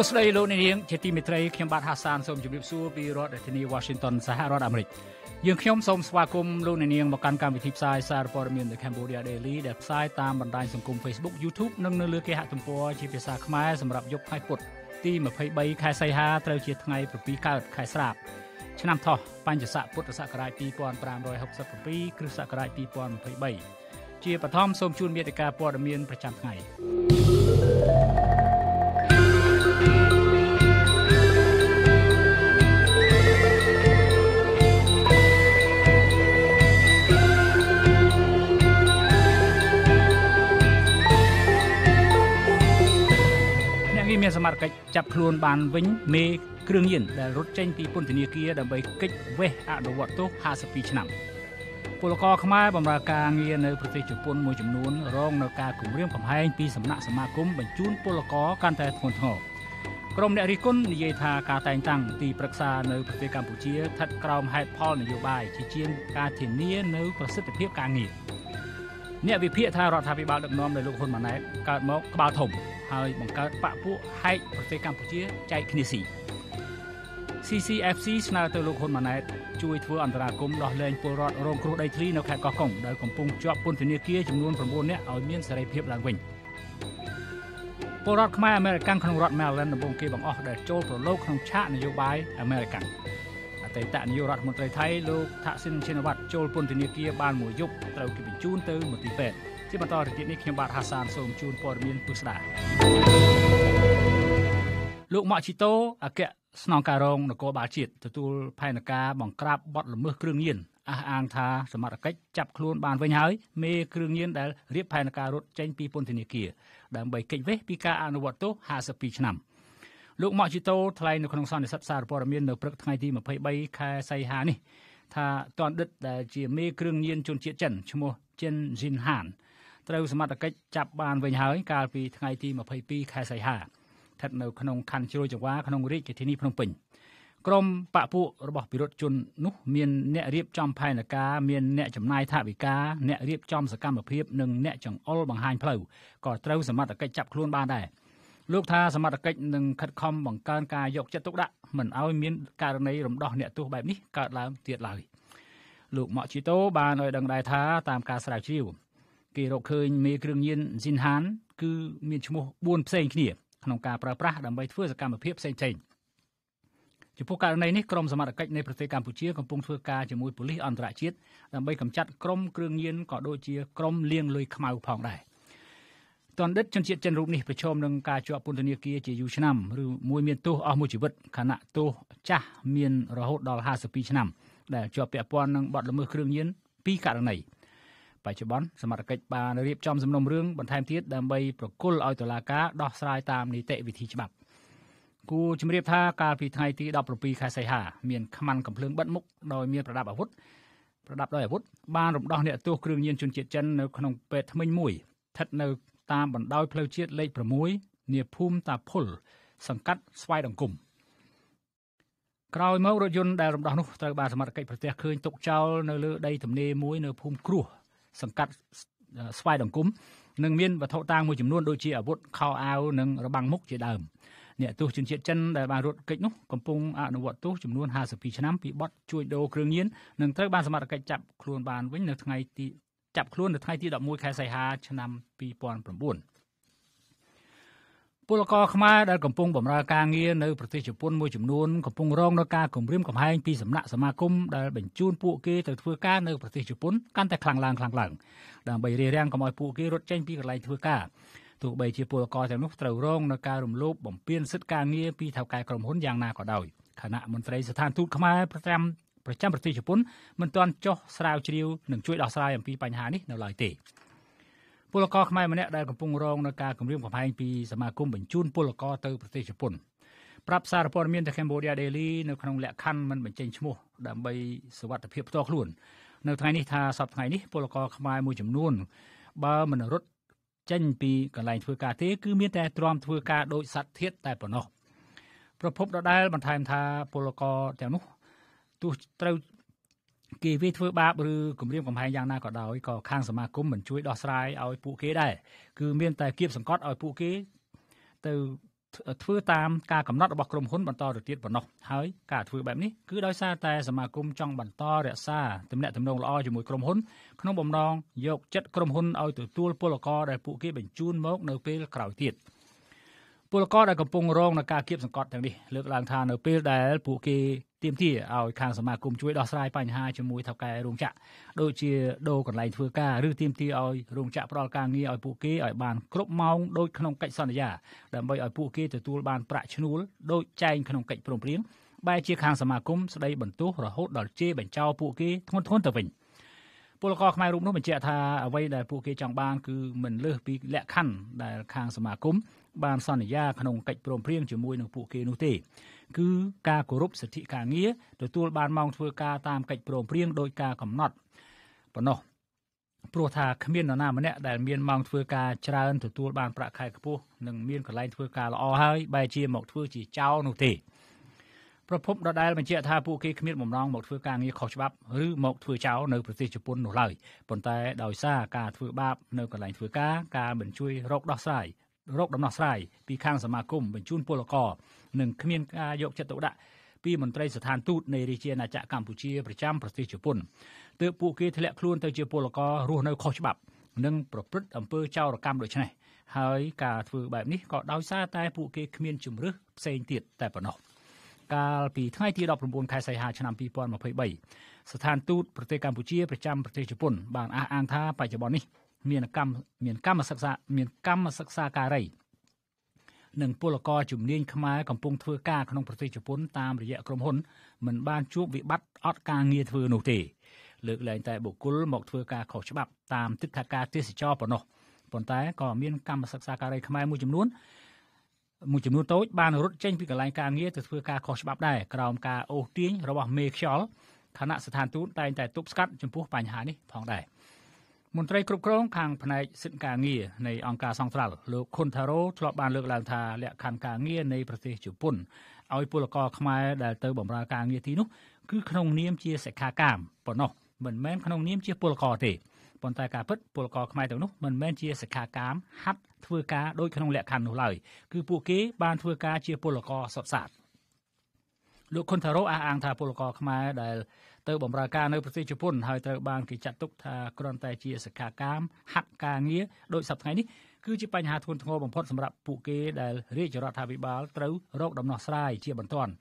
ួស្តីលោកនាង ជាទីមេត្រីខ្ញុំបាទហាសានសូមជម្រាបសួរពីរដ្ឋធានី Washington សហរដ្ឋអាមេរិកយើងខ្ញុំសូមស្វាគមន៍លោកនាងមកកាន់កម្មវិធីផ្សាយសារព័ត៌មាន The Cambodia Daily ដែលផ្សាយតាមបណ្ដាញសង្គម Facebook YouTube និងនៅលើគេហទំព័រជាភាសាខ្មែរសម្រាប់យប់ថ្ងៃពុធទី23ខែសីហាត្រូវជា ថ្ងៃ7កើតខែស្រាបឆ្នាំថោះបញ្ញស័កពុទ្ធសករាជ2567គ្រិស្តសករាជ2023ជាបឋមសូមជូនមេតិការព័ត៌មានប្រចាំថ្ងៃមានសមត្ថកិច្ចចាប់ខ្លួនបានវិញមេគ្រឿងញៀនដែលរត់ចេញពីពន្ធនាគារដើម្បីកិច្ចវេះអនុវត្តទោស52ឆ្នាំពលករខ្មែរបម្រើការងារនៅប្រទេសជប៉ុនមួយចំនួនរងនៅការគំរាមកំហែងពីសំណាក់សមាគមបញ្ជូនពលករកាន់តែធ្ងន់ធ្ងរក្រុមអ្នករិះគន់និយាយថាការតែងតាំងទីប្រឹក្សានៅប្រទេសកម្ពុជាស្ថិតក្រោមហេតុផលនយោបាយជាជាងការធានានៅប្រសិទ្ធភាពការងារអ្នកវិភាគថារដ្ឋាភិបាលដឹកនាំដោយលោកហ៊ុនម៉ាណែតកើតមកក្បាលធំ ហើយបង្កើតបកពួកហែកប្រទេសកម្ពុជាចែកគ្នាស៊ី។ CCFC ស្នើទៅលោកហ៊ុនម៉ាណែតជួយធ្វើអន្តរាគមន៍ដោះលែងពលរដ្ឋរងគ្រោះដីធ្លីនៅខេត្តកោះកុង ដែលកំពុងជាប់ពន្ធនាគារចំនួន9នាក់ឲ្យមានសេរីភាពឡើងវិញពលរដ្ឋខ្មែរអាមេរិកក្នុងរដ្ឋ Maryland ដំបូងគេបង្អស់ដែលចូលប្រឡូកក្នុងឆាកនយោបាយអាមេរិកអតីតនាយករដ្ឋមន្ត្រីថៃលោកថាក់ស៊ីនឈិនវ៉ាត់ចូលពន្ធនាគារបានមួយយប់ត្រូវគេបញ្ជូនទៅមន្ទីរពេទ្យជាបន្តទៅទៀតនេះខ្ញុំបាទហាសានសូមជូនព័ត៌មានពុស្ដាលោកម៉ាក់ជីតូអគ្គស្នងការរងនគរបាលជាតិទទួលផែនការបង្ក្រាបបទល្មើសគ្រឿងញៀនអះអាងថាសមត្ថកិច្ចចាប់ខ្លួនបានវិញហើយមេគ្រឿងញៀនដែលរៀបផែនការរត់ចេញពីពន្ធនាគារដើម្បីគេចវេសពីការអនុវត្តទោស52ឆ្នាំ លោកម៉ាក់ជីតូថ្លែងនៅក្នុងសន្និសីទសារព័ត៌មាននៅព្រឹកថ្ងៃទី23ខែសីហានេះថាតនដិតដែលជាមេគ្រឿងញៀនជនជាតិចិនឈ្មោះចិនស៊ីនហានត្រូវសមត្ថកិច្ចចាប់បានវិញហើយកាលពីថ្ងៃទី22ខែសីហាឋិតនៅក្នុងខណ្ឌជ្រោយចង្វាក្នុងរាជធានីភ្នំពេញក្រមបពពួករបស់ពិរុទ្ធជននោះមាន អ្នករៀបចំផែនការមានអ្នកចំណាយថវិកាអ្នករៀបចំសកម្មភាព និងអ្នកចង្អុលបង្ហាញផ្លូវក៏ត្រូវសមត្ថកិច្ចចាប់ខ្លួនបានដែរលោកថាសមត្ថកិច្ចនឹងខិតខំបង្កើនការយកចិត្តទុកដាក់មិនឲ្យមានករណីរំដោះអ្នកទោសបែបនេះកើតឡើងទៀតឡើយលោកម៉ាក់ជីតូបានឲ្យដឹងដែរថាតាមការស្រាវជ្រាវគេរកឃើញមេគ្រឿងញៀនស៊ីនហាន គឺមានឈ្មោះ4ផ្សេងគ្នាក្នុងការប្រើប្រាស់ដើម្បីធ្វើសកម្មភាពផ្សេងៗចំពោះករណីនេះក្រមសមត្ថកិច្ចនៃប្រទេសកម្ពុជា កំពុងធ្វើការជាមួយប៉ូលីសអន្តរជាតិដើម្បីកម្ចាត់ក្រុមគ្រឿងញៀនក៏ដូចជាក្រុមលាងលុយខ្មៅផងដែរតន្តិតជនជាតិចិនរូបនេះប្រឈមនឹងការជាប់ពន្ធនាគារជាយូរឆ្នាំឬមួយមានទោសអស់មួយជីវិតខណៈទោសចាស់មានរហូតដល់52ឆ្នាំដែលជាប់ពាក់ព័ន្ធនឹងបទល្មើសគ្រឿងញៀនពីរករណី។បច្ចុប្បន្នសមត្ថកិច្ចបានរៀបចំសំណុំរឿងបន្ថែមទៀតដើម្បីប្រគល់ឲ្យតុលាការដោះស្រាយតាមនីតិវិធីច្បាប់គូជំរាបថាកាលពីថ្ងៃទី17ខែសីហាមានខ្មាន់កំភ្លើងបិទមុខដោយមានប្រដាប់អាវុធប្រដាប់ដោយអាវុធបានរំដោះអ្នកទោសគ្រឿងញៀនជនជាតិចិននៅក្នុងពេទ្យថ្មិញមួយស្ថិតនៅតាមបណ្ដោយផ្លូវជាតិលេខ6នាភូមិតាភុលសង្កាត់ស្វាយដង្គំក្រោយមករថយន្តដែលរំដោះនោះត្រូវបានសមត្ថកិច្ចប្រទះឃើញទុកចោលនៅលើដីទំនេរមួយនៅភូមិគ្រោះសង្កាត់ស្វាយដង្គំនិងមានវត្ថុតាងមួយចំនួនដូចជាអាវុធខោអាវនិងរបាំងមុខជាដើមអ្នកទោសជនជាតិចិនដែលបានរត់គេចនោះកំពុងអនុវត្តទោសចំនួន52ឆ្នាំពីបទជួញដូរគ្រឿងញៀននិងត្រូវបានសមត្ថកិច្ចចាប់ខ្លួនបានវិញនៅថ្ងៃទីចាប់ខ្លួននៅថ្ងៃទី11ខែសីហាឆ្នាំ2009ពលករខ្មែរដែលកំពុងបម្រើការងារនៅប្រទេសជប៉ុនមួយចំនួនកំពុងរងនឹងការគំរាមកំហែងពីសំណាក់សមាគមដែលបញ្ជូនពួកគេទៅធ្វើការនៅប្រទេសជប៉ុនកាន់តែខ្លាំងឡើងខ្លាំងឡើងដើម្បីរារាំងកុំឲ្យពួកគេរត់ចេញពីកន្លែងធ្វើការទោះបីជាពលករទាំងនោះត្រូវរងនឹងការរំលោភបំពានសិទ្ធិការងារពីថៅកែក្រុមហ៊ុនយ៉ាងណាក៏ដោយគណៈមន្ត្រីស្ថានទូតខ្មែរប្រចាំប្រចាំប្រទេសជប៉ុនមិនទាន់ចោះស្រាវជ្រាវនិងជួយដោះស្រាយអំពីបញ្ហានេះនៅឡើយទេ។ពលករខ្មែរម្នាក់ដែលកំពុងរងនៅការគំរាមកំហែងពីសមាគមបញ្ជូនពលករទៅប្រទេសជប៉ុនប្រាប់សារព័ត៌មានទៅ Cambodia Daily នៅក្នុងលក្ខខណ្ឌមិនបញ្ចេញឈ្មោះដើម្បីសុវត្ថិភាពផ្ទាល់ខ្លួន នៅថ្ងៃនេះថាសប្តាហ៍ថ្ងៃនេះពលករខ្មែរមួយចំនួនបើមិនរត់ចេញពីកន្លែងធ្វើការទេគឺមានតែទ្រាំធ្វើការដោយសັດធាតតែប៉ុណ្ណោះប្រពន្ធដដែលបន្ថែមថា ពលករទាំងនោះទោះត្រូវគេវាធ្វើបាបឬគំរាមកំហែងយ៉ាងណាក៏ដោយក៏ខាងសមាគមមិនជួយដោះស្រាយឲ្យពួកគេដែរគឺមានតែគៀបសង្កត់ឲ្យពួកគេទៅធ្វើតាមការកំណត់របស់ក្រុមហ៊ុនបន្តទៅទៀតប៉ុណ្ណោះហើយការធ្វើបែបនេះគឺដោយសារតែសមាគមចង់បន្តរក្សាទំនាក់ទំនងល្អជាមួយក្រុមហ៊ុនក្នុងបំណងយកចិត្តក្រុមហ៊ុនឲ្យទទួលពលករដែលពួកគេបញ្ជូនមក នៅពេលក្រោយទៀត។ពលករដែលកំពុងរងនឹងការគៀបសង្កត់ទាំងនេះលើកឡើងថានៅពេលដែលពួកគេទាមទារឲ្យ ខាងសមាគមជួយដោះស្រាយបញ្ហាជាមួយថៅកែរោងចក្រដូចជាដូរកន្លែងធ្វើការឬទាមទារឲ្យរោងចក្រផ្ដល់ការងារឲ្យពួកគេឲ្យបានគ្រប់ម៉ោងដោយក្នុងកិច្ចសន្យាដើម្បីឲ្យពួកគេទទួលបានប្រាក់ឈ្នួលដោយចែងក្នុងកិច្ចព្រមព្រៀងបែជា ខាងសមាគមស្ដីបន្ទោសរហូតដល់ជេរបញ្ចោពួកគេធ្ងន់ធ្ងរទៅវិញពលករខ្មែររូបនោះបញ្ជាក់ថាអ្វីដែលពួកគេចង់បានគឺមិនលើសពីលក្ខខណ្ឌដែលខាងសមាគមបានសន្យាក្នុងកិច្ចព្រមព្រៀងជាមួយនឹងពួកគេនោះទេគឺការគោរពសិទ្ធិការងារទទួលបានម៉ោងធ្វើការតាមកិច្ចព្រមព្រៀងដោយការកំណត់ប៉ុណ្ណោះព្រោះថាគ្មាននរណាម្នាក់ដែលមានម៉ោងធ្វើការច្រើនទទួលបានប្រាក់ខែខ្ពស់និងមានកន្លែងធ្វើការល្អហើយបែរជាមកធ្វើជាចោរនោះទេប្រភពដដែលបញ្ជាក់ថាពួកគេគ្មានបំណងមកធ្វើការងារខុសច្បាប់ឬមកធ្វើចោរនៅប្រទេសជប៉ុននោះឡើយប៉ុន្តែដោយសារការធ្វើបាបនៅកន្លែងធ្វើការការមិនជួយរកដោះស្រាយរកដំណោះស្រាយពីខាងសមាគមបញ្ជូនពលករនិងគ្មានការយកចិត្តទុកដាក់ពីមន្ត្រីស្ថានទូតនៃរាជាណាចក្រកម្ពុជាប្រចាំប្រទេសជប៉ុនទើបពួកគេធ្លាក់ខ្លួនទៅជាពលកររស់នៅខុសច្បាប់និងប្រព្រឹត្តអំពើចោរកម្មដូចនេះហើយការធ្វើបែបនេះក៏ដោយសារតែពួកគេគ្មានជំរឿសផ្សេងទៀតតែប៉ុណ្ណោះកាលពីថ្ងៃទី19ខែសីហាឆ្នាំ2023ស្ថានទូតប្រទេសកម្ពុជាប្រចាំប្រទេសជប៉ុន បានអះអាងថាបច្ចុប្បន្ននេះមានកម្មមានកម្មសិក្សាមានកម្មសិក្សាការីនិងពលករជំនាញខ្មែរកំពុងធ្វើការក្នុងប្រទេសជប៉ុនតាមរយៈក្រុមហ៊ុន មិនបានជួបវិបត្តិអត់ការងារធ្វើនោះទេ លើកលែងតែបុគ្គលមកធ្វើការខុសច្បាប់តាមទិដ្ឋាការទេសចរប៉ុណ្ណោះប៉ុន្តែក៏មានកម្មសិក្សាការីខ្មែរមួយចំនួនមួយចំនួនតូចបានរត់ចេញពីកន្លែងការងារទៅធ្វើការខុសច្បាប់ដែរក្រោមការអូសទាញរបស់មេខ្យល់គណៈស្ថានទូតតែងតែទប់ស្កាត់ចំពោះបញ្ហានេះផងដែរមន្ត្រីគ្រប់គ្រងខាងផ្នែកសិទ្ធិការងារនៃអង្គការសង្ត្រាល់លោកខុនថារ៉ូធ្លាប់បានលើកឡើងថាលក្ខខណ្ឌការងារនៃប្រទេសជប៉ុនឲ្យពលករខ្មែរដែលទៅបម្រើការងារទីនោះគឺក្នុងនាមជាសិក្ខាកាមប៉ុណ្ណោះមិនមែនក្នុងនាមជាពលករទេប៉ុន្តែការពិតពលករខ្មែរទាំងនោះមិនមែនជាសិក្ខាកាមហាត់ធ្វើការដោយក្នុងលក្ខខណ្ឌនោះឡើយគឺពួកគេបានធ្វើការជាពលករសុទ្ធសាធលោកខុនថារ៉ូអះអាងថាពលករខ្មែរដែលទៅបម្រើការនៅប្រទេសជប៉ុនហើយត្រូវបានគេចាត់ទុកថាគ្រាន់តែជាសកាកាមហាក់ការងារដោយសប្តាហ៍ថ្ងៃនេះគឺជាបញ្ហាធ្ងន់ធ្ងរបំផុតសម្រាប់ពួកគេដែលរាជរដ្ឋាភិបាលត្រូវរកដំណោះស្រាយជាបន្ទាន់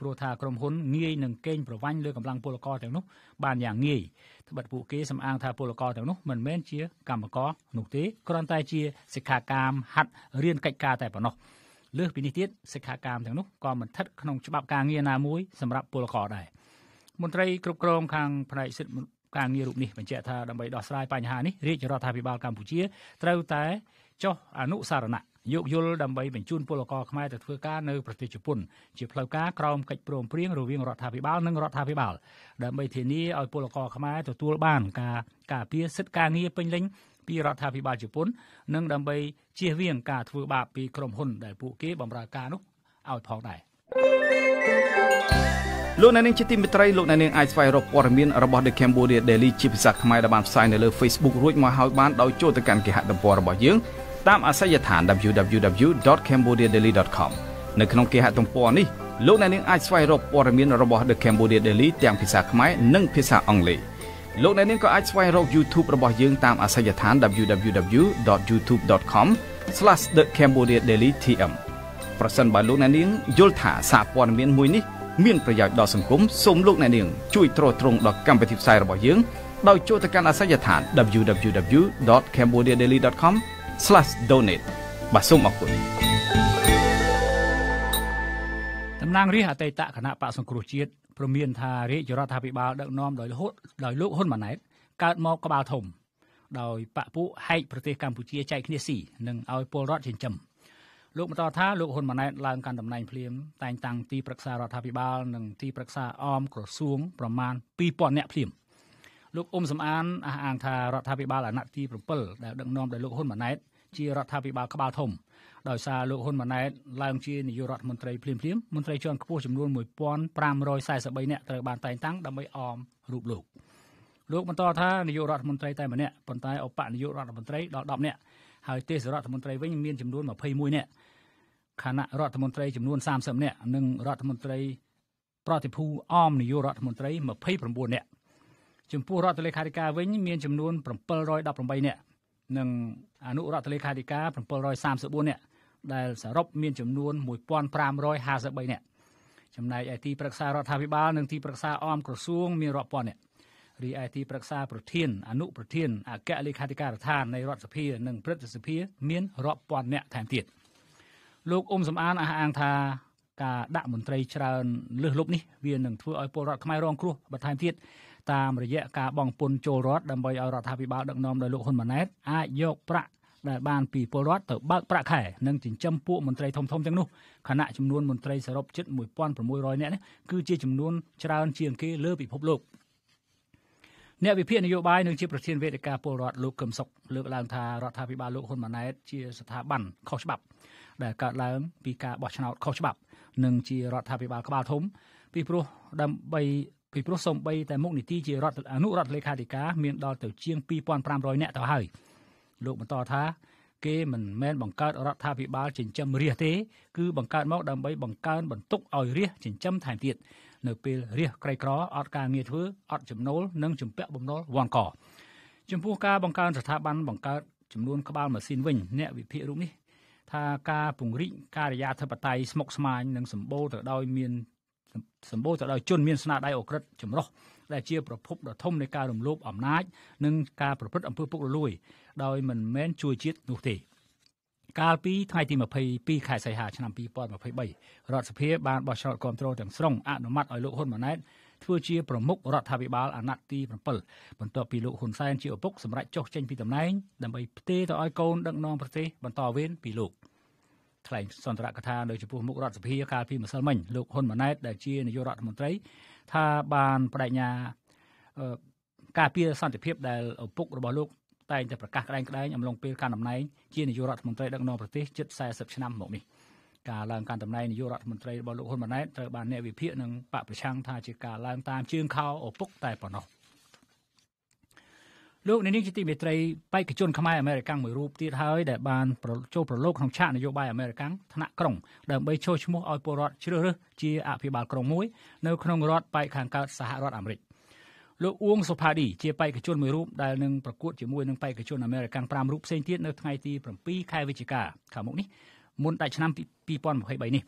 ព្រោះថាក្រុមហ៊ុនងាយនឹងកេងប្រវ័ញ្ចលើកម្លាំងពលករទាំងនោះបានយ៉ាងងាយត្បិតពួកគេសំអាងថាពលករទាំងនោះមិនមែនជាកម្មករនោះទេគ្រាន់តែជាសិក្ខាកាមហាត់រៀនកិច្ចការតែប៉ុណ្ណោះលើសពីនេះទៀតសិក្ខាកាមទាំងនោះក៏មិនស្ថិតក្នុងច្បាប់ការងារណាមួយសម្រាប់ពលករដែរមន្ត្រីគ្រប់គ្រងខាងផ្នែកសិទ្ធិការងាររូបនេះបញ្ជាក់ថាដើម្បីដោះស្រាយបញ្ហានេះរាជរដ្ឋាភិបាលកម្ពុជាត្រូវតែចុះអនុសារណៈយោគយល់ដើម្បីបញ្ជូនពលករខ្មែរទៅធ្វើការនៅប្រទេសជប៉ុនជាផ្លូវការក្រោមកិច្ចព្រមព្រៀងរវាងរដ្ឋាភិបាលនិងរដ្ឋាភិបាលដើម្បីធានាឲ្យពលករខ្មែរទទួលបានការការពារសិទ្ធិការងារពេញលេញពីរដ្ឋាភិបាលជប៉ុន និងដើម្បីជៀសវាងការធ្វើបាបពីក្រុមហ៊ុនដែលពួកគេបម្រើការនោះឲ្យផងដែរ thank you លោកអ្នកនាងជាទីមេត្រីលោកអ្នកនាងអាចស្វែងរកព័ត៌មានរបស់ The Cambodia Daily ជាភាសាខ្មែរដែលបានផ្សាយនៅលើ Facebook រួចមកហើយបានដោយចូលទៅកាន់គេហទំព័ររបស់យើងតាមអាសយដ្ឋាន www.cambodiadaily.com នៅក្នុងគេហទំព័រនេះលោកអ្នកនាងអាចស្វែងរកព័ត៌មានរបស់ The Cambodia Daily ទាំងភាសាខ្មែរនិងភាសាអង់គ្លេសលោកអ្នកនាងក៏អាចស្វែងរក YouTube របស់យើងតាមអាសយដ្ឋាន www.youtube.com/thecambodiadailytm ប្រសិនបើលោកអ្នកនាងយល់ថាសារព័ត៌មានមួយនេះមានប្រយោជន៍ដល់សង្គមសូមលោកអ្នកនាងជួយទ្រទ្រង់ដល់កម្មវិធីផ្សាយរបស់យើងដោយចូលទៅកាន់អាសយដ្ឋាន www.cambodiadaily.com/donate បាទសូមអរគុណតំណាងរាជអតីតគណៈបកសង្គ្រោះជាតិព្រមានថារាជរដ្ឋាភិបាលដឹកនាំដោយលោកដោយលោកហ៊ុនម៉ាណែតកើតមកក្បាលធំដោយបពពួកហែកប្រទេសកម្ពុជាចែកគ្នាស៊ីនិងឲ្យពលរដ្ឋចិញ្ចឹម។លោកបន្តថាលោកហ៊ុនម៉ាណែតឡើងកាន់តំណែងភ្លាមតែងតាំងទីប្រឹក្សារដ្ឋាភិបាល និងទីប្រឹក្សាអមក្រសួងប្រមាណ2000នាក់ភ្លាមលោកអ៊ុំសំអានអះអាងថារដ្ឋាភិបាលអាណត្តិទី7ដែលដឹកនាំដោយលោកហ៊ុនម៉ាណែតជារដ្ឋាភិបាលក្បាលធំ ដោយសារលោកហ៊ុនម៉ាណែតឡើងជានាយករដ្ឋមន្ត្រីភ្លាមភ្លាមមន្ត្រីជាន់ខ្ពស់ចំនួន1543នាក់ត្រូវបានតែងតាំងដើម្បីអមរូបលោកលោកបន្តថានាយករដ្ឋមន្ត្រីតែម្នាក់ប៉ុន្តែអបនាយករដ្ឋមន្ត្រីដល់10នាក់ហើយទេសរដ្ឋមន្ត្រីវិញមានចំនួន21នាក់គណៈរដ្ឋមន្ត្រីចំនួន30នាក់និងរដ្ឋមន្ត្រីប្រតិភូអមនាយករដ្ឋមន្ត្រី29នាក់ចំពោះរដ្ឋលេខាធិការវិញ មានចំនួន718នាក់និងអនុរដ្ឋលេខាធិការ734នាក់ដែលសរុបមានចំនួន1553នាក់ចំណែកឯទីប្រឹក្សារដ្ឋាភិបាលនិងទីប្រឹក្សាអមក្រសួងមានរាប់ពាន់នាក់រីឯទីប្រឹក្សាប្រធានអនុប្រធានអគ្គលេខាធិការដ្ឋាននៃរដ្ឋសភានិងព្រឹទ្ធសភាមានរាប់ពាន់នាក់ថែមទៀត។លោកអ៊ុំសំអានអះអាងថាការដាក់មន្ត្រីច្រើនលើសលប់នេះវានឹងធ្វើឲ្យពលរដ្ឋខ្មែររងគ្រោះបន្ថែមទៀតតាមរយៈការបងពុនចូលរដ្ឋដើម្បីឲ្យរដ្ឋាភិបាលដឹកនាំដោយលោកហ៊ុនម៉ាណែត អាចយកប្រាក់ដែលបានពីពលរដ្ឋទៅបើកប្រាក់ខែនិងចិញ្ចឹមពួកមន្ត្រីធំៗទាំងនោះខណៈចំនួនមន្ត្រីសរុបជិត1600នាក់នេះគឺជាចំនួនច្រើនជាងគេលើពិភពលោកអ្នកវិភាគនយោបាយនឹងជាប្រធានវេទិកាពលរដ្ឋលោកកឹមសុខលើកឡើងថារដ្ឋាភិបាលលោកហ៊ុនម៉ាណែតជាស្ថាប័នខុសច្បាប់ដែលកើតឡើងពីការបោះឆ្នោតខុសច្បាប់និងជារដ្ឋាភិបាលក្បាលធំពីព្រោះដើម្បីពីព្រោះសំបីតែមុខនីតិជារដ្ឋអនុរដ្ឋលេខាធិការមានដល់ទៅជាង2500នាក់ទៅហើយ លោកបន្តថា គេមិនមែនបង្កើតរដ្ឋាភិបាលចិញ្ចឹមរាជទេគឺបង្កើតមកដើម្បីបង្កើនបន្ទុកឲ្យរាជចិញ្ចឹមថែមទៀតនៅពេលរាជក្រីក្រអត់ការងារធ្វើអត់ចំណូលនិងជំពាក់បំណុលវាន់កចំពោះការបង្កើនស្ថាប័នបង្កើតចំនួនក្បាលម៉ាស៊ីនវិញអ្នកវិភាគរូបនេះថាការពង្រីកការិយាធិបតេយ្យស្មុគស្មាញនិងសម្បូរទៅដោយមានសម្បូរទៅដោយជនមានស្នាដៃអូក្រិតចម្រុះដែលជាប្រភពដ៏ធំនៃការរំលោភអំណាច និងការប្រព្រឹត្តអំពើពុករលួយ ដោយមិនមែនជួយជាតិនោះទេកាលពីថ្ងៃទី22ខែសីហាឆ្នាំ2023រដ្ឋសភាបានបោះឆ្នោតគ្រប់គ្រងទាំងស្រុងអនុម័តឲ្យលោកហ៊ុនម៉ាណែតធ្វើជាប្រមុខរដ្ឋាភិបាលអាណត្តិទី7បន្ទាប់ពីលោកហ៊ុនសែនជាឪពុកសម្រេចចុះចេញពីតំណែងដើម្បីផ្ទេរទៅឲ្យកូនដឹកនាំប្រទេសបន្តវេនពីលោកថ្លែងសន្ទរកថានៅចំពោះមុខរដ្ឋសភាកាលពីម្សិលមិញលោកហ៊ុនម៉ាណែតដែលជានាយករដ្ឋមន្ត្រីថាបានបដិញ្ញាការពារសន្តិភាពដែលឪពុករបស់លោកតែងតែប្រកាសក្តែងក្តែងអំឡុងពេលការតំណែងជានាយករដ្ឋមន្ត្រីដឹកនាំប្រទេសជិត40ឆ្នាំមកនេះ។ការឡើងកាន់តំណែងនាយករដ្ឋមន្ត្រីរបស់លោកហ៊ុនម៉ាណែតត្រូវបានអ្នកវិភាគនិងបកប្រឆាំងថាជាការឡើងតាមជើងខោឪពុកតែប៉ុណ្ណោះលោកនាងជាទីមេត្រីបេក្ខជនខ្មែរអមេរិកមួយរូបទៀតហើយដែលបានចូលប្រឡូកក្នុងឆាកនយោបាយអមេរិកថ្នាក់ក្រុង ដើម្បីចូលឈ្មោះឲ្យពលរដ្ឋជ្រើសរើសជាអភិបាលក្រុងមួយនៅក្នុងរដ្ឋបេក្ខខាងកើតសហរដ្ឋអាមេរិកលោកអ៊ួងសុផាឌីជាបេក្ខជនមួយរូបដែលនឹងប្រកួតជាមួយនឹងបេក្ខជនអមេរិក5រូបផ្សេងទៀតនៅថ្ងៃទី7ខែវិច្ឆិកាខាងមុខនេះមុនដាច់ឆ្នាំ2023នេះ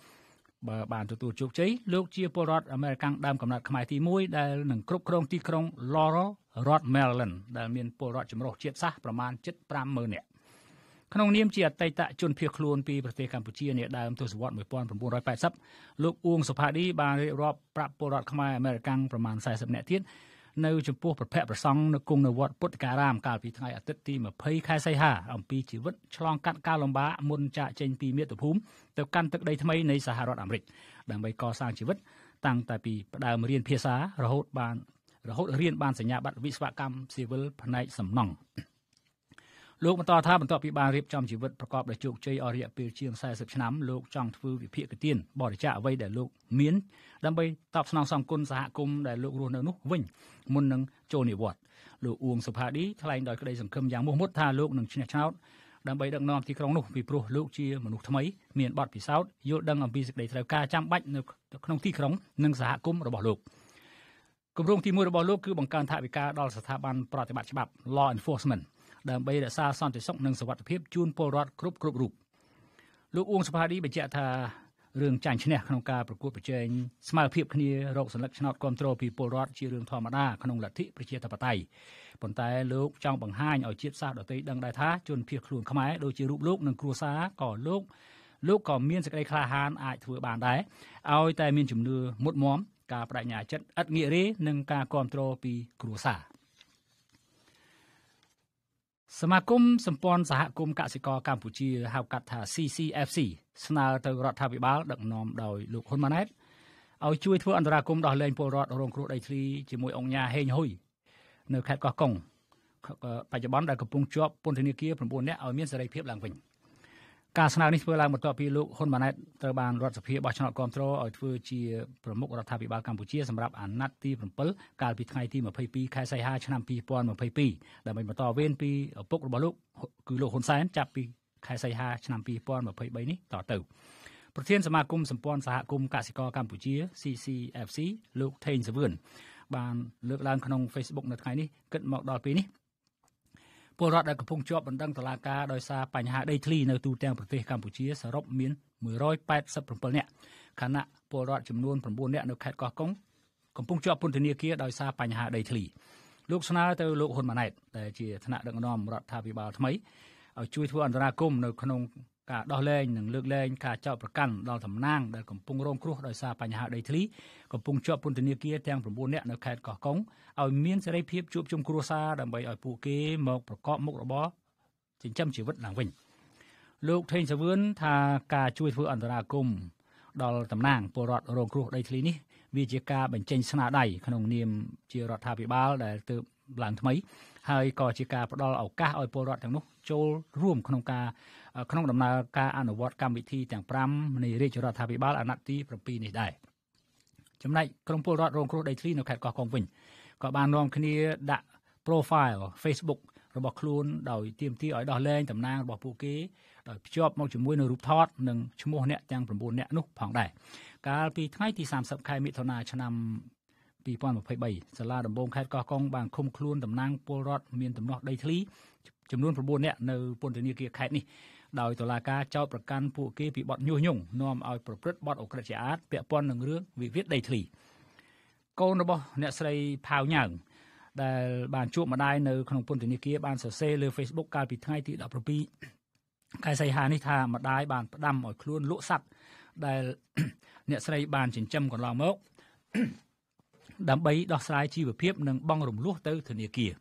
បើបានទទួលជោគជ័យលោកជាពលរដ្ឋអាមេរិកាំងដើមកំណត់ខ្មែរទី1ដែលនឹងគ្រប់គ្រងទីក្រុង Laurel រដ្ឋ Maryland ដែលមានពលរដ្ឋចម្រុះជាតិសាសន៍ប្រមាណ750,000នាក់ក្នុងនាមជាអតីតជនភៀសខ្លួនពីប្រទេសកម្ពុជានាដើមទសវត្ស1980លោកអ៊ួងសុផាឌីបានរៀបរាប់ប្រាប់ពលរដ្ឋខ្មែរអាមេរិកាំងប្រមាណ40នាក់ទៀតនៅចំពោះប្រភពប្រសង់នៅគង់នៅវត្តពុទ្ធការាមកាលពីថ្ងៃអាទិត្យទី20ខែសីហាអំពីជីវិតឆ្លងកាត់ការលំបាកមុនចាកចេញពីមាតុភូមិទៅកាន់ទឹកដីថ្មីនៃសហរដ្ឋអាមេរិកដើម្បីកសាងជីវិត តាំងតែពីផ្ដើមរៀនភាសារហូតបាន រហូតរៀនបានសញ្ញាបត្រវិស្វកម្មស៊ីវិលផ្នែកសំណង់លោកបន្តថាបន្ទាប់ពីបានរៀបចំជីវិតប្រកបដោយជោគជ័យអស់រយៈពេលជាង40ឆ្នាំលោកចង់ធ្វើវិភាគទានបរិច្ចាគអ្វីដែលលោកមាន ដើម្បីតបស្នងសង្គមសហគមន៍ដែលលោករស់នៅនោះវិញមុននឹងចូលនិវត្តន៍លោកអ៊ួងសុផាឌីថ្លែងដោយក្តីសង្ឃឹមយ៉ាងមោះមុតថាលោកនឹងឈ្នះឆ្នោតដើម្បីដឹកនាំទីក្រុងនោះពីព្រោះលោកជាមនុស្សថ្មីមានបទពិសោធន៍យល់ដឹងអំពីសេចក្តីត្រូវការចាំបាច់នៅក្នុងទីក្រុងនិងសហគមន៍របស់លោកគម្រោងទី1របស់លោកគឺបង្កើនថវិកាដល់ស្ថាប័នប្រតិបត្តិច្បាប់ Law Enforcement ដើម្បីរក្សាសន្តិសុខនិងសวัสดิភាពជូនពលរដ្ឋគ្រប់គ្រប់រូបលោកអ៊ុងសុផាឌីបញ្ជាក់ថារឿងចាញ់ឈ្នះក្នុងការប្រកួតប្រជែងស្មើភាពគ្នារកសញ្ញាឆ្នោតគ្រប់គ្រងពីពលរដ្ឋជារឿងធម្មតាក្នុងលទ្ធិប្រជាធិបតេយ្យប៉ុន្តែលោកចង់បង្ហាញឲ្យជាតិសាសន៍ដទៃដឹងដែរថាជនភៀសខ្លួនខ្មែរដូចជារូបលោកនិងគ្រួសារក៏លោកលោកក៏មានសេចក្តីក្លាហានអាចធ្វើបានដែរឲ្យតែមានជំនឿមុតមមការបដិញ្ញាចិត្តឥតងាករេនិងការគ្រប់គ្រងពីគ្រួសារសមាគមសម្ព័ន្ធសហគមន៍កសិករកម្ពុជាហៅកាត់ថា CCFC ស្នើទៅរដ្ឋាភិបាលដឹកនាំដោយលោកហ៊ុនម៉ាណែតឲ្យជួយធ្វើអន្តរាគមន៍ដោះលែងពលរដ្ឋរងគ្រោះដីធ្លីជាមួយអង្គការហេងហ៊ុយនៅខេត្តកោះកុងបច្ចុប្បន្នដែលកំពុងជាប់ពន្ធនាគារ9នាក់ឲ្យមានសេរីភាពឡើងវិញ។ការស្នើនេះធ្វើឡើងបន្ទាប់ពីលោកហ៊ុនម៉ាណែតត្រូវបានរដ្ឋសភាបោះឆ្នោតគ្រប់គ្រងឲ្យធ្វើជាប្រមុខរដ្ឋាភិបាលកម្ពុជាសម្រាប់អាណត្តិទី7កាលពីថ្ងៃទី22ខែសីហាឆ្នាំ2022ដើម្បីបន្តវេនពីឪពុករបស់លោកគឺលោកហ៊ុនសែនចាប់ពីខែសីហាឆ្នាំ2023នេះតទៅ ប្រធានសមាគមសម្ព័ន្ធសហគមន៍កសិករកម្ពុជា CCFC លោកថេងសវឿនបានលើកឡើងក្នុង Facebook នៅថ្ងៃនេះគិតមកដល់ពេលនេះពលរដ្ឋដែលកំពុងជាប់បណ្ដឹងតុលាការដោយសារបញ្ហាដីធ្លីនៅទូទាំងប្រទេសកម្ពុជាសរុបមាន187នាក់ខណៈពលរដ្ឋចំនួន9នាក់នៅខេត្តកោះកុងកំពុងជាប់ពន្ធនាគារដោយសារបញ្ហាដីធ្លីលោកស្នើទៅលោកហ៊ុនម៉ាណែតដែលជាថ្នាក់ដឹកនាំរដ្ឋាភិបាលថ្មីឲ្យជួយធ្វើអន្តរាគមន៍នៅក្នុងការដោះលែងនិងលើកលែងការចោទប្រកាន់ដល់តំណាងដែលកំពុងរងគ្រោះដោយសារបញ្ហាដីធ្លីកំពុងជាប់ពន្ធនាគារទាំង9នាក់នៅខេត្តកោះកុងឲ្យមានសេរីភាពជួបជុំគ្រួសារដើម្បីឲ្យពួកគេមកប្រកបមុខរបរចិញ្ចឹមជីវិតឡើងវិញលោកថេងសាវឿនថាការជួយធ្វើអន្តរាគមដល់តំណាងពលរដ្ឋរងគ្រោះដីធ្លីនេះវាជាការបញ្ចេញស្នាដៃក្នុងនាមជារដ្ឋាភិបាលដែលទើបឡើងថ្មី ហើយក៏ជាការផ្ដល់ឱកាសឲ្យពលរដ្ឋទាំងនោះចូលរួមក្នុងការក្នុងដំណើរការអនុវត្តកម្មវិធីទាំង5នៃរាជរដ្ឋាភិបាលអាណត្តិទី7នេះដែរចំណែកក្រុមពលរដ្ឋរងគ្រោះដីធ្លីនៅខេត្តកោះកុងវិញក៏បាននាំគ្នាដាក់ profile Facebook របស់ខ្លួនដោយទាមទារឲ្យដោះលែងតំណែងរបស់ពួកគេដោយភ្ជាប់មកជាមួយនឹងរូបថតនិងឈ្មោះអ្នក ទាំង9អ្នកនោះផងដែរកាលពីថ្ងៃទី30ខែមិថុនាឆ្នាំ2023សាលាដំបងខេត្តកោះកុងបានឃុំខ្លួនតំណាងពលរដ្ឋមានទំនាស់ដីធ្លីចំនួន9នាក់នៅពន្ធនាគារខេត្តនេះដោយតុលាការចោទប្រកាន់ពួកគេពីបទញុះញង់នាំឲ្យប្រព្រឹត្តបទអុក្រិតជាអាតពាក់ព័ន្ធនឹងរឿងវិវាទដីធ្លីកូនរបស់អ្នកស្រីផៅញ៉ើងដែលបានជួបម្ដាយនៅក្នុងពន្ធនាគារបានសរសេរលើ Facebook កាលពីថ្ងៃទី17ខែសីហានេះថាម្ដាយបានផ្ដាំឲ្យខ្លួនលក់សัตว์ដែលអ្នកស្រីបានចិញ្ចឹមកន្លងមកដើម្បីដោះស្រាយជីវភាពនិងបង់រំលោះទៅធនាគារ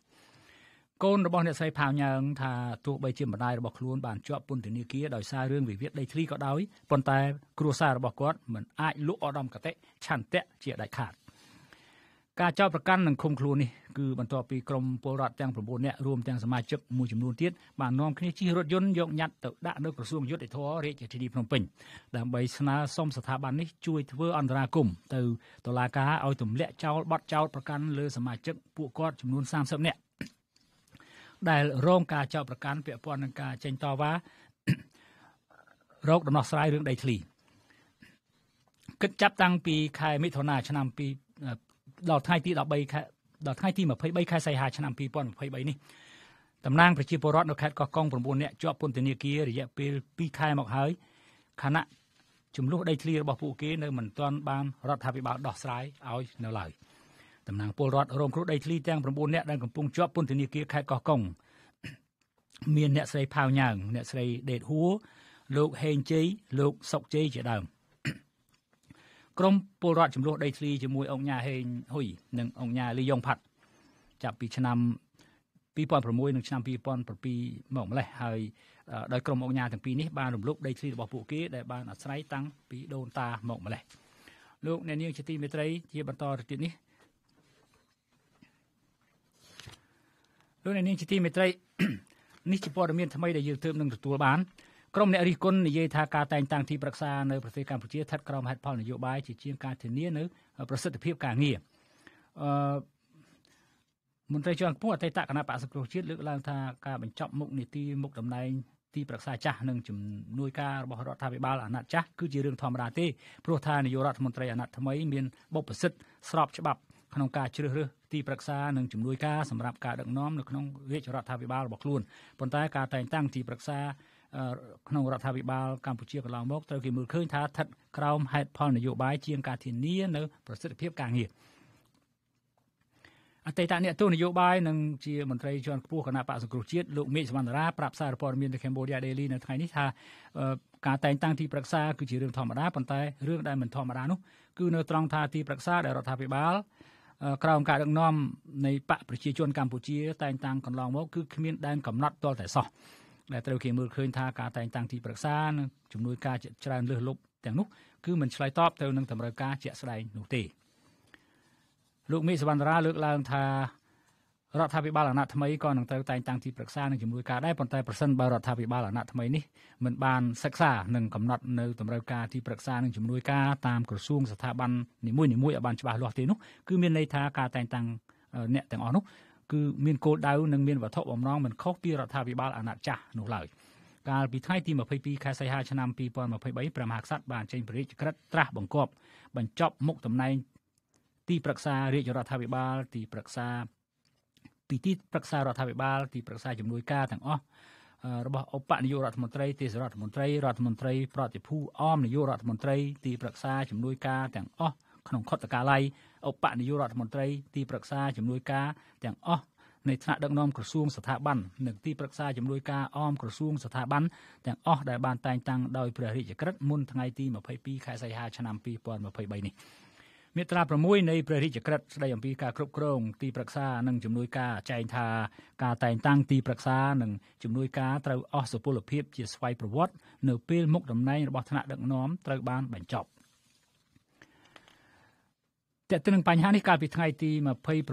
កូនរបស់អ្នកស្រីផាវញើងថាទោះបីជាម្ដាយរបស់ខ្លួនបានជាប់ពន្ធនាគារដោយសាររឿងវិវាទដីធ្លីក៏ដោយប៉ុន្តែគ្រួសាររបស់គាត់មិនអាចលុកឧត្តមកតេឆន្ទៈជាដាច់ខាត។ការចោទប្រកាន់និងឃុំខ្លួននេះគឺបន្ទាប់ពីក្រុមពលរដ្ឋទាំង9នាក់រួមទាំងសមាជិកមួយចំនួនទៀតបាននាំគ្នាជិះរថយន្តយកញ៉ាត់ទៅដាក់នៅក្រសួងយុតិធធរាជធានីភ្នំពេញដើម្បីស្នើសុំស្ថាប័ននេះជួយធ្វើអន្តរាគមន៍ទៅតុលាការឲ្យទម្លាក់ចោលបទចោទប្រកាន់លើសមាជិកពួកគាត់ចំនួន30នាក់ដែលរងការចោទប្រកាន់ពាក់ព័ន្ធនឹងការចេញតវ៉ារោគដំណោះស្រាយរឿងដីធ្លីគិតចាប់តាំងពីខែមិថុនាឆ្នាំ2ដល់ថ្ងៃទី13ខែដល់ថ្ងៃទី23ខែសីហាឆ្នាំ2023នេះតំណាងប្រជាពលរដ្ឋនៅខេត្តកោះកុង9នាក់ជាប់ពន្ធនាគាររយៈពេល2ខែមកហើយខណៈចំនួនដីធ្លីរបស់ពួកគេនៅមិនទាន់បានរដ្ឋាភិបាលដោះស្រាយឲ្យនៅឡើយតំណាងពលរដ្ឋរងគ្រោះដីធ្លីទាំង9នាក់ដែលកំពុងជាប់ពន្ធនាគារខេត្តកោះកុងមានអ្នកស្រីផៅញ៉ើងអ្នកស្រីដេតហួរលោកហេងជ័យលោកសុកជ័យជាដើម។ក្រុមពលរដ្ឋចំនួនដីធ្លីជាមួយអង្គញាហេងហ៊ុយនិងអង្គញាលីយ៉ុងផាត់ចាប់ពីឆ្នាំ2006និងឆ្នាំ2007មកម្លេះហើយដោយក្រុមអង្គញាទាំងពីរនេះបានរំលោភដីធ្លីរបស់ពួកគេដែលបានអាស្រ័យតាំងពីដូនតាមកម្លេះលោកអ្នកនាង ជាទីមេត្រីជាបន្តទៅទៀតនេះលោកអ្នកនាងជាទីមេត្រីនេះជាព័ត៌មានថ្មីដែលយើងទើបនឹងទទួលបានក្រុមអ្នករិះគន់និយាយថាការតែងតាំងទីប្រឹក្សានៅប្រទេសកម្ពុជាស្ថិតក្រោមហេតុផលនយោបាយជាជាងការធានានៅប្រសិទ្ធភាពការងារអឺមន្ត្រីជាន់ខ្ពស់អតីតគណៈបក្សសង្គ្រោះជាតិលើកឡើងថាការបញ្ចប់មុខនីតិមុខតំណែងទីប្រឹក្សាចាស់និងជំនួយការរបស់រដ្ឋាភិបាលអាណត្តិចាស់គឺជារឿងធម្មតាទេព្រោះថានាយករដ្ឋមន្ត្រីអាណត្តិថ្មីមានបុព្វសិទ្ធិស្របច្បាប់ក្នុងការជ្រើសរើសទីប្រឹក្សានិងជំនួយការសម្រាប់ការដឹកនាំនៅក្នុងរាជរដ្ឋាភិបាលរបស់ខ្លួនប៉ុន្តែការតែងតាំងទីប្រឹក្សាក្នុងរដ្ឋាភិបាលកម្ពុជាកន្លងមកត្រូវគេមើលឃើញថាស្ថិតក្រោមហេតុផលនយោបាយជាងការធានានៅប្រសិទ្ធភាពការងារអតីតអ្នកទូនយោបាយនិងជាមន្ត្រីជាន់ខ្ពស់គណៈបក្សសង្គ្រោះជាតិលោកមេឃសវណ្ណរាប្រាប់សារព័ត៌មាន The Cambodia Daily នៅថ្ងៃនេះថាការតែងតាំងទីប្រឹក្សាគឺជារឿងធម្មតាប៉ុន្តែរឿងដែលមិនធម្មតានោះគឺនៅត្រង់ថាទីប្រឹក្សាដែលរដ្ឋាភិបាលក្រោមការដឹកនាំនៃបកប្រជាជនកម្ពុជា តែងតាំងកន្លងមក គឺគ្មានដែនកំណត់ទាល់តែសោះដែលត្រូវគេមើលឃើញថាការតែងតាំងទីប្រឹក្សានិងជំនួយការជាច្រើនលើសលប់ទាំងនោះគឺមិនឆ្លើយតបទៅនឹងតម្រូវការជាក់ស្ដែងនោះទេលោកមេសវណ្ណរាលើកឡើងថារដ្ឋាភិបាលអាណត្តិថ្មីក៏នឹងត្រូវតែងតាំងទីប្រឹក្សានិងជំនួយការដែរប៉ុន្តែប្រសិនបើរដ្ឋាភិបាលអាណត្តិថ្មីនេះមិនបានសិក្សានិងកំណត់នៅតម្រូវការទីប្រឹក្សានិងជំនួយការតាមក្រសួងស្ថាប័ននីមួយៗឲ្យបានច្បាស់លាស់ទេនោះគឺមានន័យថាការតែងតាំងអ្នកទាំងអស់នោះគឺមានគោលដៅនិងមានវត្ថុបំណងមិនខុសពីរដ្ឋាភិបាល អាណត្តិចាស់នោះឡើយកាលពីថ្ងៃទី22ខែសីហាឆ្នាំ2023ព្រះមហាក្សត្របានចេញព្រះរាជក្រឹត្យត្រាស់បង្គាប់បញ្ចប់មុខតំណែងទីប្រឹក្សារាជរដ្ឋាភិបាល ទីប្រឹក្សាពីទីប្រឹក្សារដ្ឋាភិបាលទីប្រឹក្សាជំនួយការទាំងអស់របស់ឧបនាយករដ្ឋមន្ត្រីទេសរដ្ឋមន្ត្រីរដ្ឋមន្ត្រីប្រតិភូអមនាយករដ្ឋមន្ត្រី ទីប្រឹក្សាជំនួយការទាំងអស់ក្នុងខុទ្ទកាល័យឧបនាយករដ្ឋមន្ត្រីទីប្រឹក្សាជំនួយការទាំងអស់នៃថ្នាក់ដឹកនាំក្រសួងស្ថាប័ននិងទីប្រឹក្សាជំនួយការអមក្រសួងស្ថាប័នទាំងអស់ដែលបានតែងតាំងដោយព្រះរាជក្រឹត្យមុនថ្ងៃទី22ខែសីហាឆ្នាំ2023នេះមាត្រា6នៃព្រះរាជក្រឹត្យស្តីអំពីការគ្រប់គ្រង ទីប្រឹក្សា និងជំនួយការចែងថាការតែងតាំងទីប្រឹក្សានិងជំនួយការត្រូវអស់សុពលភាពជាស្វ័យប្រវត្តិនៅពេលមុខតំណែងរបស់ថ្នាក់ដឹកនាំត្រូវបានបញ្ចប់តែទៅនឹងបញ្ហានេះកាលពីថ្ងៃទី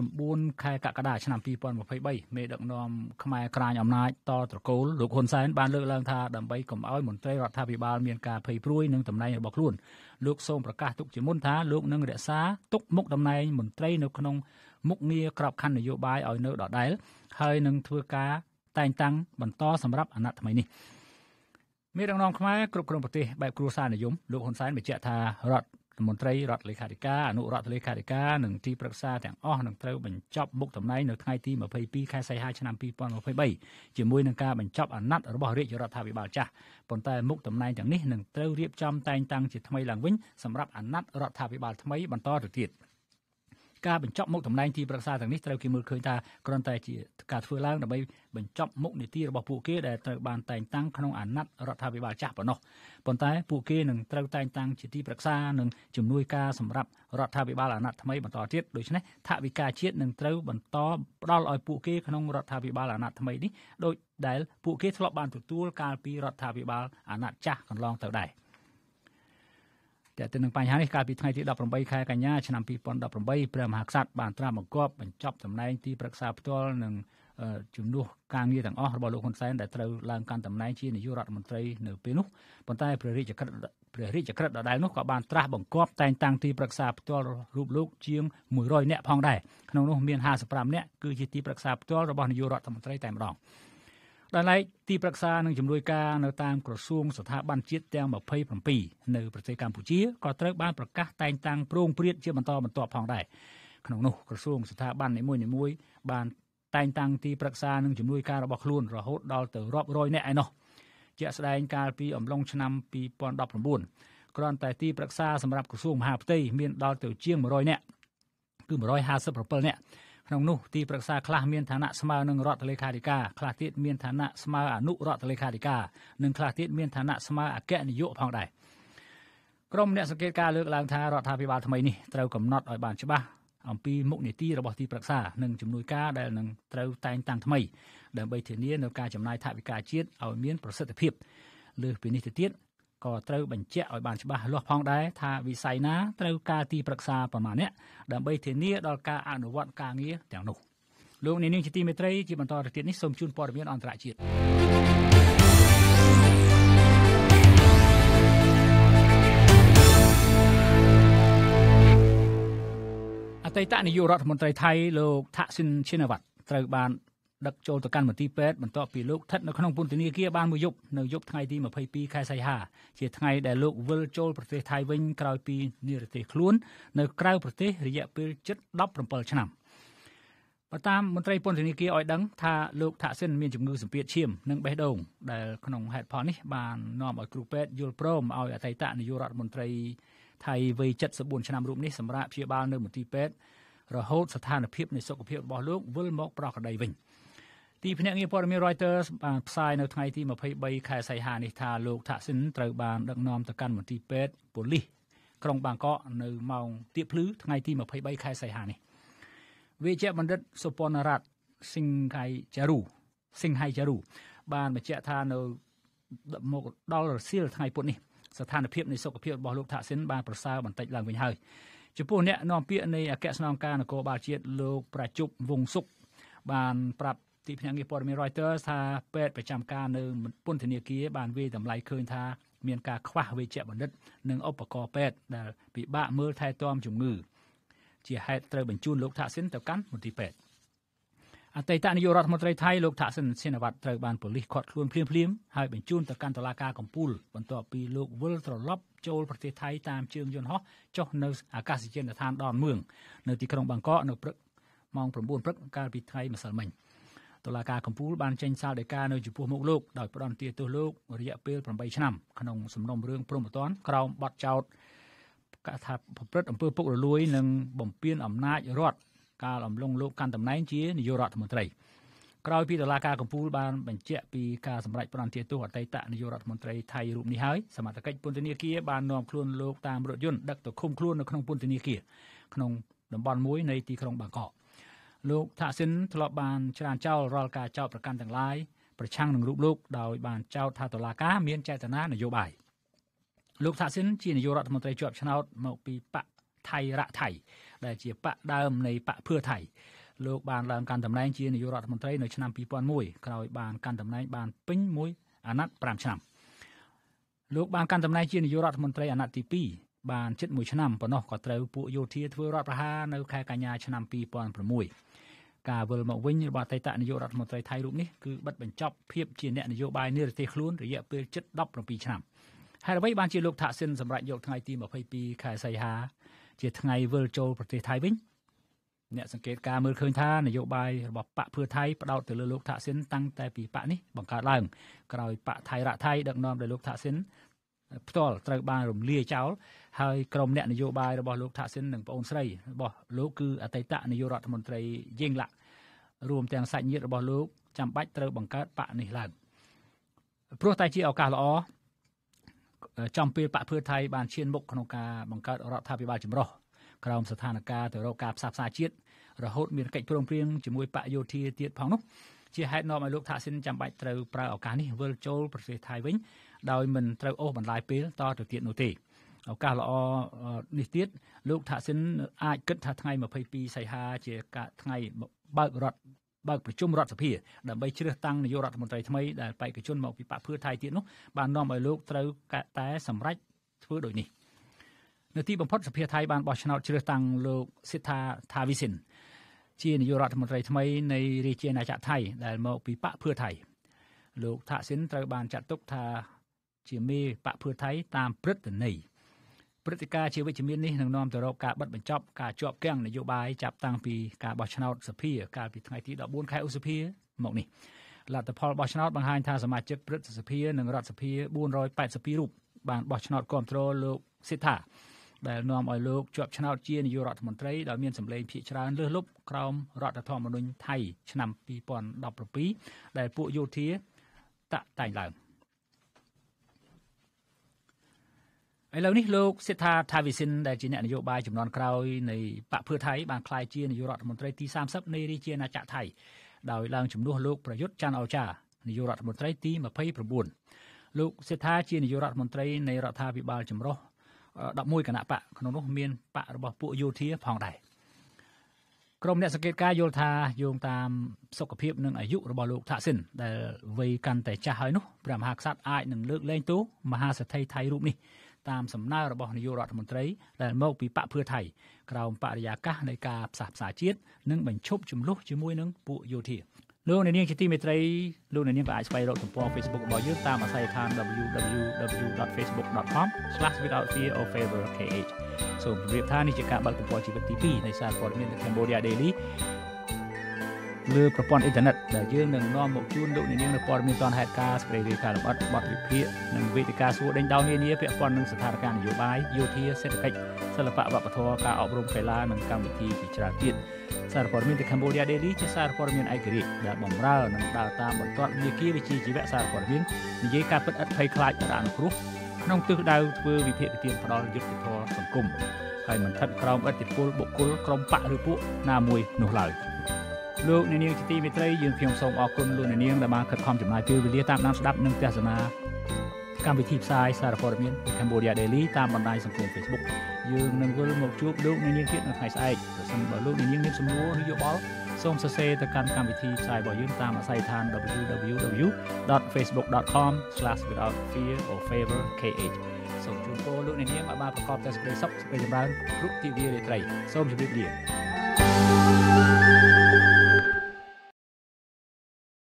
29ខែកក្កដាឆ្នាំ2023មេដឹកនាំខ្មែរក្រាញអំណាចតត្រកូលលោកហ៊ុនសែនបានលើកឡើងថាដើម្បីកុំឲ្យមន្ត្រីរដ្ឋាភិបាលមានការភ័យព្រួយនឹងតំណែងរបស់ខ្លួនលោកសូមប្រកាសទុកជាមុនថាលោកនឹងរក្សាទុកមុខតំណែងមន្ត្រីនៅក្នុងមុខងារក្របខ័ណ្ឌនយោបាយឲ្យនៅដដែលហើយនឹងធ្វើការតែងតាំងបន្តសម្រាប់អាណត្តិថ្មីនេះមេដឹកនាំខ្មែរគ្រប់គ្រងប្រទេសបែបគ្រួសារនិយមលោកហ៊ុនសែនបញ្ជាក់ថារដ្ឋមន្ត្រីរដ្ឋលេខាធិការអនុរដ្ឋលេខាធិការនិងទីប្រឹក្សាទាំងអស់នឹងត្រូវបញ្ចប់មុខតំណែងនៅថ្ងៃទី22ខែសីហាឆ្នាំ2023ជាមួយនឹងការបញ្ចប់អាណត្តិរបស់រាជរដ្ឋាភិបាលចាស់ប៉ុន្តែមុខតំណែងទាំងនេះនឹងត្រូវរៀបចំតែងតាំងជាថ្មីឡើងវិញសម្រាប់អាណត្តិរដ្ឋាភិបាលថ្មីបន្តទៅទៀត។ការបញ្ចប់មុខតំណែងទីប្រឹក្សាទាំងនេះត្រូវគេមើលឃើញថាគ្រាន់តែជាការធ្វើឡើងដើម្បីបញ្ចប់មុខនីតិរបស់ពួកគេដែលត្រូវបានតែងតាំងក្នុង អាណត្តិរដ្ឋាភិបាលចាស់ប៉ុណ្ណោះប៉ុន្តែពួកគេនឹងត្រូវតែងតាំងជាទីប្រឹក្សានិងជំនួយការសម្រាប់រដ្ឋាភិបាល អាណត្តិថ្មីបន្តទៀតដូច្នេះថាវិការជាតិនឹងត្រូវបន្តផ្ដល់ឲ្យពួកគេក្នុងរដ្ឋាភិបាលអាណត្តិថ្មីនេះដោយដែលពួកគេធ្លាប់បានទទួល កាលពីរដ្ឋាភិបាល អាណត្តិចាស់កន្លងទៅដែរ។តែទៅនឹងបញ្ហានេះកាលពីថ្ងៃទី18ខែកញ្ញាឆ្នាំ2018ព្រះមហាក្សត្របានត្រាស់បង្គាប់បញ្ចប់តំណែងទីប្រឹក្សាផ្ទាល់នឹងជំនួសការងារទាំងអស់របស់លោកហ៊ុនសែនដែលត្រូវឡើងកាន់តំណែងជានាយករដ្ឋមន្ត្រីនៅពេលនោះប៉ុន្តែព្រះរាជក្រឹតព្រះរាជក្រឹតដដែលនោះក៏បានត្រាស់បង្គាប់តែងតាំងទីប្រឹក្សាផ្ទាល់រូបលោកជាង100នាក់ផងដែរក្នុងនោះមាន55នាក់គឺជាទីប្រឹក្សាផ្ទាល់របស់នាយករដ្ឋមន្ត្រីតែម្ដងដល់ឡែកទីប្រឹក្សានឹងជំនួយការនៅតាមក្រសួងស្ថាប័នជាតិទាំង27នៅប្រទេសកម្ពុជាក៏ត្រូវបានប្រកាសតែងតាំងប្រងព្រាតជាបន្តបន្ទាប់ផងដែរក្នុងនោះក្រសួងស្ថាប័ននីមួយៗបានតែងតាំងទីប្រឹក្សានឹងជំនួយការរបស់ខ្លួនរហូតដល់ទៅរាប់រយនាក់ឯណោះជាក់ស្ដែងកាលពីអំឡុងឆ្នាំ2019គ្រាន់តែទីប្រឹក្សាសម្រាប់ក្រសួងមហាផ្ទៃមានដល់ទៅជាង100នាក់គឺ157នាក់ក្នុងនោះទីប្រឹក្សាខ្លះមានឋានៈស្មើនឹងរដ្ឋលេខាធិការខ្លះទៀតមានឋានៈស្មើអនុរដ្ឋលេខាធិការនិងខ្លះទៀតមានឋានៈស្មើអគ្គនាយកផងដែរក្រុមអ្នកសង្កេតការលើកឡើងថារដ្ឋាភិបាលថ្មីនេះត្រូវកំណត់ឲ្យបានច្បាស់អំពីមុខនីតិរបស់ទីប្រឹក្សានិងជំនួយការដែលនឹងត្រូវតែងតាំងថ្មីដើម្បីធានានូវការចំណាយថវិកាជាតិឲ្យមានប្រសិទ្ធភាពលើសពីនេះទៅទៀតក៏ត្រូវបញ្ជាក់ឲ្យបានច្បាស់លាស់ផងដែរថាវិស័យណាត្រូវការទីប្រឹក្សាប្រមាណអ្នកដើម្បីធានាដល់ការអនុវត្តការងារទាំងនោះ លោកនាងជាទីមេត្រីជាបន្តទៅទៀតនេះសូមជូនព័ត៌មានអន្តរជាតិអតីតនាយករដ្ឋមន្ត្រីថៃលោកថាក់ស៊ីនឈិនវ៉ាត់ត្រូវបានដឹកចូលទៅកាន់មន្ទីរពេទ្យបន្ទាប់ពីលោកស្ថិតនៅក្នុងពន្ធនាគារបានមួយយប់នៅយប់ថ្ងៃទី22ខែសីហា ជាថ្ងៃដែលលោកវិលចូលប្រទេសថៃវិញក្រោយពីនិរទេសខ្លួន នៅក្រៅប្រទេសរយៈពេលជិត17ឆ្នាំបើតាមមន្ត្រីពន្ធនាគារឲ្យដឹងថាលោកថាក់សិនមានជំងឺសម្ពាធឈាមនិងបេះដូងដែលក្នុងហេតុផលនេះបាននាំឲ្យគ្រូពេទ្យយល់ព្រមឲ្យអតីតនាយករដ្ឋមន្ត្រីថៃវ័យ74ឆ្នាំរូបនេះសម្រាប់ព្យាបាលនៅមន្ទីរពេទ្យរហូតស្ថានភាពនៃសុខភាពរបស់លោកវិលមកប្រក្រតីវិញ។ទីភ្នាក់ងារព័ត៌មាន Reuters បានផ្សាយនៅថ្ងៃទី23ខែសីហានេះថាលោកថាក់ស៊ីនត្រូវបានដឹកនាំទៅកាន់មន្ទីរពេទ្យប៉ូលីសក្រុងបាងកកនៅម៉ោងទៀបភ្លឺថ្ងៃទី23ខែសីហានេះវេជ្ជបណ្ឌិតសុពណរ៉ាត់សិង្ហៃចារូសិង្ហៃចារូបានបញ្ជាក់ថានៅមកដល់រសៀលថ្ងៃពុធនេះស្ថានភាពនៃសុខភាពរបស់លោកថាក់ស៊ីនបានប្រសើរបន្តិចឡើងវិញហើយចំពោះអ្នកនាំពាក្យនៃអគ្គស្នងការនគរបាលជាតិលោកប្រជុបវងសុខបានប្រាប់ទីភ្នាក់ងារព័ត៌មាន Reuters ថាពេទ្យប្រចាំការនៅពន្ធនាគារបានវាយតម្លៃឃើញថាមានការខ្វះវេជ្ជបណ្ឌិតនិងឧបករណ៍ពេទ្យដែលពិបាកមើលថែទាំជំងឺជាហេតុត្រូវបញ្ជូនលោកថាក់ស៊ីនទៅកាន់មន្ទីរពេទ្យអតីតនាយករដ្ឋមន្ត្រីថៃលោកថាក់ស៊ីនស៊ីនវ៉ាត់ត្រូវបានប៉ូលីសឃាត់ខ្លួនភ្លាមៗហើយបញ្ជូនទៅកាន់តុលាការកំពូលបន្ទាប់ពីលោកវិលត្រឡប់ចូលប្រទេសថៃតាមជើងយន្តហោះចុះនៅអាកាសយានដ្ឋានដនមឿងនៅទីក្រុងបាងកកនៅព្រឹកម៉ោង9ព្រឹកកាលពីថ្ងៃម្សិលមិញ។តុលាការកំពូលបានចេញសាលដីកានៅចំពោះមុខលោក ដោយផ្ដន្ទាទោសលោករយៈពេល8ឆ្នាំក្នុងសំណុំរឿងព្រមត្តនក្រោមបទចោទកថាប្រព្រឹត្តអំពើពុករលួយ និង បំពានអំណាចរដ្ឋកាលអំឡុងលោកកាន់តំណែង ជានាយករដ្ឋមន្ត្រីក្រោយពីតុលាការកំពូលបានបញ្ជាក់ពីការសម្រេចផ្ដន្ទាទោសអតីតនាយករដ្ឋមន្ត្រីថៃរូបនេះហើយសមត្ថកិច្ចពន្ធនាគារបាននាំខ្លួនលោកតាមរថយន្តដឹកទៅឃុំខ្លួននៅក្នុងពន្ធនាគារក្នុងតំបន់មួយនៃទីក្រុងបាងកក។លោកថាស៊ីនធ្លាប់បានច្រានចោលរាល់ការចោទប្រកាន់ទាំងឡាយប្រឆាំងនឹងរូបលោក ដោយបានចោទថាតុលាការមានចេតនានយោបាយលោកថាស៊ីនជានាយករដ្ឋមន្ត្រីជាប់ឆ្នោតមកពីបកថៃរៈថៃដែលជាបកដើមនៃបកភឿថៃលោកបានឡើងកាន់តំណែងជានាយករដ្ឋមន្ត្រីនៅឆ្នាំ2001ក្រោយ បានកាន់តំណែងបានពេញមួយអាណត្តិ5ឆ្នាំលោកបានកាន់តំណែងជានាយករដ្ឋមន្ត្រីអាណត្តិទី2បានជិត1ឆ្នាំប៉ុណ្ណោះក៏ត្រូវពួកយោធាធ្វើរដ្ឋប្រហារនៅខែកញ្ញាឆ្នាំ2006ការវិលមកវិញរបស់អតីតនាយករដ្ឋមន្ត្រីថៃរូបនេះគឺបិទបញ្ចប់ភាពជាអ្នកនយោបាយនិរទេសខ្លួនរយៈពេលជិត17ឆ្នាំហេតុអ្វីបានជាលោក ថាក់ស៊ិនសម្រេចយកថ្ងៃទី22ខែសីហា ជាថ្ងៃវិលចូលប្រទេសថៃវិញអ្នកសង្កេតការមើលឃើញថានយោបាយរបស់បកភឿថៃផ្ដោតទៅលើលោកថាក់ស៊ិនតាំងតែពីបកនេះបង្កើតឡើងក្រោយបកថៃរៈថៃដឹកនាំដោយលោកថាក់ស៊ិនផ្ទាល់ត្រូវបានរំលាយចោលហើយក្រុមអ្នកនយោបាយរបស់លោកថាក់ស៊ិននិងប្អូនស្រីរបស់លោកគឺអតីតនាយករដ្ឋមន្ត្រីយេងឡាក់រួមទាំងសាច់ញាតិរបស់លោកចាំបាច់ត្រូវបង្កើតបកនេះឡើងព្រោះតែជាឱកាសល្អចំពេលបកភឿថៃបានឈានមុខក្នុងការបង្កើតរដ្ឋាភិបាលចម្រុះក្រោមស្ថានភាពទៅរកការផ្សះផ្សាជាតិរហូតមានកិច្ចព្រមព្រៀងជាមួយបកយោធាទៀតផងនោះជាហេតុនាំឲ្យលោកថាស៊ីនចាំបាច់ត្រូវប្រើឱកាសនេះវិលចូលប្រទេសថៃវិញដោយមិនត្រូវអូសបន្លាយពេលតទៅទៀតនោះទេឱកាសល្អនេះទៀតលោកថាស៊ីនអាចគិតថាថ្ងៃ22សីហាជាថ្ងៃបើករដ្ឋបើកប្រជុំរដ្ឋសភាដើម្បី ជ្រើសតាំងនាយករដ្ឋមន្ត្រីថ្មីដែលបេក្ខជនមកពីបកភឿថៃទៀតនោះបាននាំឲ្យលោកត្រូវតែ សម្រេចធ្វើដូចនេះនៅទីបំផុតសភាថៃបានបោះឆ្នោតជ្រើសតាំងលោកសិដ្ឋាថាវិសិនជានាយករដ្ឋមន្ត្រីថ្មីនៃរាជាណាចក្រថៃដែលមកពីបកភឿថៃលោកថាសិនត្រូវបានចាត់ទុកថាជាមេបកភឿថៃតាមព្រឹត្តិន័យព្រឹត្តិការណ៍ជាវិជ្ជមាននេះនឹងនាំទៅរកការបិទបញ្ចប់ការជាប់គាំងនយោបាយចាប់តាំងពីការបោះឆ្នោតសភាកាលពីថ្ងៃទី14ខែឧសភាមកនេះលទ្ធផលបោះឆ្នោតបង្ហាញថាសមាជិកព្រឹទ្ធសភានិងរដ្ឋសភា482រូបបានបោះឆ្នោតគ្រប់គ្រងលោកសិដ្ឋាដែលនាំឲ្យលោកជាប់ឆ្នោតជានាយករដ្ឋមន្ត្រីដែលមានសម្លេងភាគច្រើនលើសលប់ក្រោមរដ្ឋធម្មនុញ្ញថៃឆ្នាំ2017ដែលពួកយោធាតាក់តែងឡើង។ឥឡូវនេះលោកសិដ្ឋាថាវិសិនដែលជាអ្នកនយោបាយចំនួនក្រោយនៃបកភឿថៃបានក្លាយជានាយករដ្ឋមន្ត្រីទី30នៃរាជាណាចក្រថៃដោយឡើងជំនួសលោកប្រយុទ្ធច័ន្ទអូចានាយករដ្ឋមន្ត្រីទី29លោកសិដ្ឋាជានាយករដ្ឋមន្ត្រីនៃរដ្ឋាភិបាលចម្រុះ11គណៈបកក្នុងនោះមានបករបស់ពួកយោធាផងដែរក្រុមអ្នកសង្កេតការយល់ថាយោងតាមសុខភាពនិងអាយុរបស់លោកថាក់សិនដែលវ័យកាន់តែចាស់ហើយនោះព្រះមហាក្សត្រអាចនឹងលើកលែងទោសមហាសេដ្ឋីថៃរូបនេះតាមសំណើរបស់នាយករដ្ឋមន្ត្រីដែលមក ពីបកភឿថៃក្រោមបរិយាកាសនៃការផ្សះផ្សាជាតិនិងបញ្ឈប់ចំនួនជាមួយនឹងពួកយោធាលោកអ្នកនាងជាទីមេត្រីលោកអ្នកនាងក៏អាចស្វែងរកទំព័រ Facebook របស់យើងតាមអាស័យដ្ឋាន www.facebook.com/withoutfearorfavorkh សូមជម្រាបថានេះជាការបើកទំព័រជីវិតទី2នៃសារព័ត៌មាននៅ Cambodia Daily លើប្រព័ន្ធអ៊ីនធឺណិតដែលយើងនឹងនាំមកជូនលោកអ្នកនាងនៅព័ត៌មានទាន់ហេតុការណ៍ស្ព្រេរាយការណ៍លម្អិតបទវិភាគនិងវេទិកាសួរដេញដោលនានាពាក់ព័ន្ធនឹងស្ថានភាពនយោបាយយោធាសេដ្ឋកិច្ចសិល្បៈវប្បធម៌ការអប់រំកីឡានិងកម្មវិធីជាច្រើនទៀតសារព័ត៌មានទៅ Cambodia Daily ជាសារព័ត៌មានឯករាជ្យដែលបំរើនិងដើរតាមបន្ទាត់វិគាវិជាជីវៈសារព័ត៌មាននិយាយការពិតឥតភ័យខ្លាចរអនុគ្រោះក្នុងទិសដៅធ្វើវិភាគទានផ្ដាល់យុទ្ធធរសង្គមហើយមិនថិតក្រោមអធិបុលបុគ្គលក្រុមបកឬពួកណាមួយនោះឡើយ។លោកអ្នកនាងជាទីមេត្រីយើងខ្ញុំសូមអរគុណលោកអ្នកនាងដែលបានខិតខំចំណាយពេលវេលាតាមដានស្ដាប់និងទស្សនាកម្មវិធីផ្សាយសារព័ត៌មាន Cambodia Daily តាមបណ្ដាញសង្គម Facebook យើងនឹងវិលមកជួបលោកអ្នកនាងទៀតនៅថ្ងៃស្អែកប្រសិនបើលោកអ្នកនាងមានសំណួរឬយោបល់សូមសរសេរទៅកាន់កម្មវិធីផ្សាយរបស់យើងតាមអាស័យដ្ឋាន www.facebook.com/withoutfearorfavorkh សូមជូនពរលោកអ្នកនាងឲ្យបានប្រកបតែសេចក្តីសុខសេចក្តីចម្រើនគ្រប់ទិវារាត្រីសូមជម្រាបលា thank you